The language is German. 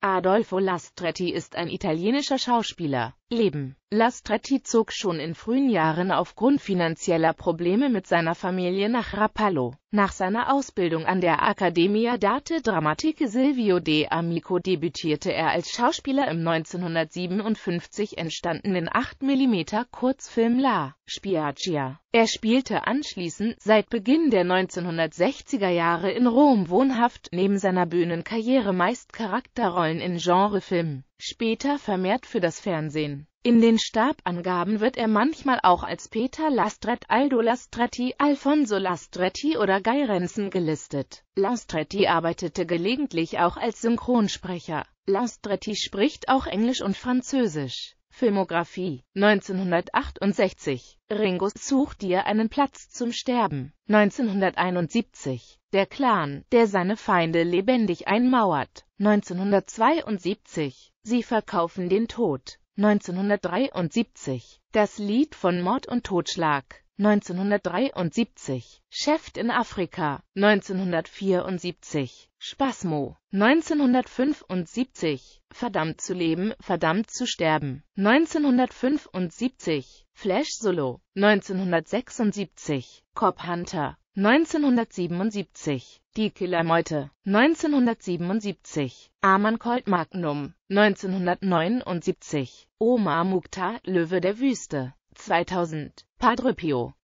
Adolfo Lastretti ist ein italienischer Schauspieler. Leben. Lastretti zog schon in frühen Jahren aufgrund finanzieller Probleme mit seiner Familie nach Rapallo. Nach seiner Ausbildung an der Accademia d'Arte Dramatique Silvio de Amico debütierte er als Schauspieler im 1957 entstandenen 8mm Kurzfilm La Spiaggia. Er spielte anschließend seit Beginn der 1960er Jahre in Rom wohnhaft, neben seiner Bühnenkarriere meist Charakterrollen in Genrefilmen später vermehrt für das Fernsehen. In den Stabangaben wird er manchmal auch als Peter Lastret, Aldo Lastretti, Alfonso Lastretti oder Guy Rensen gelistet. Lastretti arbeitete gelegentlich auch als Synchronsprecher. Lastretti spricht auch Englisch und Französisch. Filmografie 1968 Ringo sucht dir einen Platz zum Sterben 1971 Der Clan, der seine Feinde lebendig einmauert 1972 Sie verkaufen den Tod 1973 Das Lied von Mord und Totschlag 1973, Chef in Afrika, 1974, Spasmo, 1975, Verdammt zu leben, verdammt zu sterben, 1975, Flash Solo, 1976, Cop Hunter, 1977, Die Killermeute, 1977, Arman Colt Magnum, 1979, Omar Mukhtar, Löwe der Wüste, 2000, Padre Pio